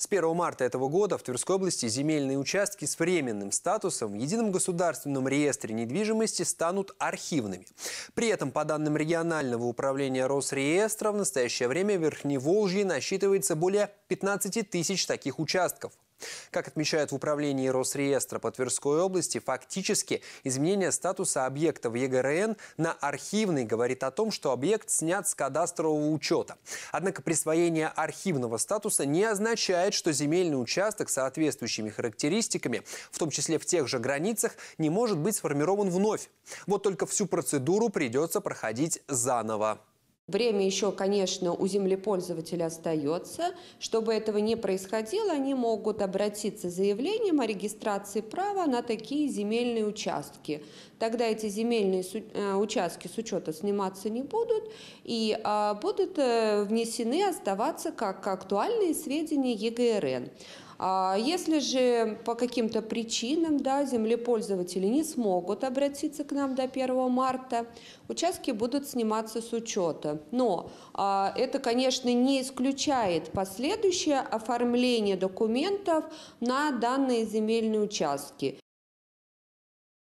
С 1 марта этого года в Тверской области земельные участки с временным статусом в Едином государственном реестре недвижимости станут архивными. При этом, по данным регионального управления Росреестра, в настоящее время в Верхней Верхневолжье насчитывается более 15 тысяч таких участков. Как отмечают в управлении Росреестра по Тверской области, фактически изменение статуса объекта в ЕГРН на архивный говорит о том, что объект снят с кадастрового учета. Однако присвоение архивного статуса не означает, что земельный участок с соответствующими характеристиками, в том числе в тех же границах, не может быть сформирован вновь. Вот только всю процедуру придется проходить заново. Время еще, конечно, у землепользователя остается. Чтобы этого не происходило, они могут обратиться с заявлением о регистрации права на такие земельные участки. Тогда эти земельные э, участки с учета сниматься не будут и а, будут э, внесены, оставаться как актуальные сведения ЕГРН. А если же по каким-то причинам да, землепользователи не смогут обратиться к нам до 1 марта, участки будут сниматься с учета. Но а, это, конечно, не исключает последующее оформление документов на данные земельные участки.